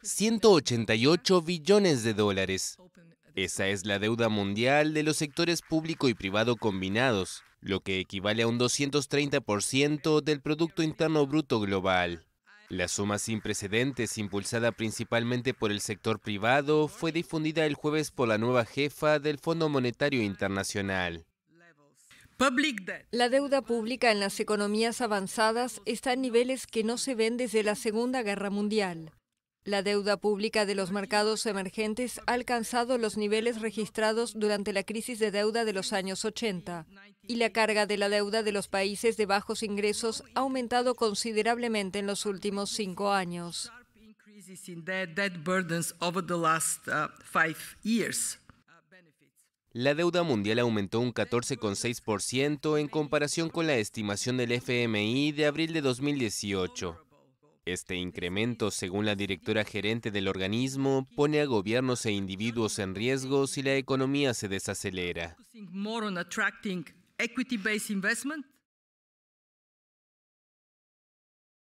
188 billones de dólares. Esa es la deuda mundial de los sectores público y privado combinados, lo que equivale a un 230% del Producto Interno Bruto Global. La suma sin precedentes, impulsada principalmente por el sector privado, fue difundida el jueves por la nueva jefa del Fondo Monetario Internacional. La deuda pública en las economías avanzadas está en niveles que no se ven desde la Segunda Guerra Mundial. La deuda pública de los mercados emergentes ha alcanzado los niveles registrados durante la crisis de deuda de los años 80 y la carga de la deuda de los países de bajos ingresos ha aumentado considerablemente en los últimos cinco años. La deuda mundial aumentó un 14,6% en comparación con la estimación del FMI de abril de 2018. Este incremento, según la directora gerente del organismo, pone a gobiernos e individuos en riesgo si la economía se desacelera.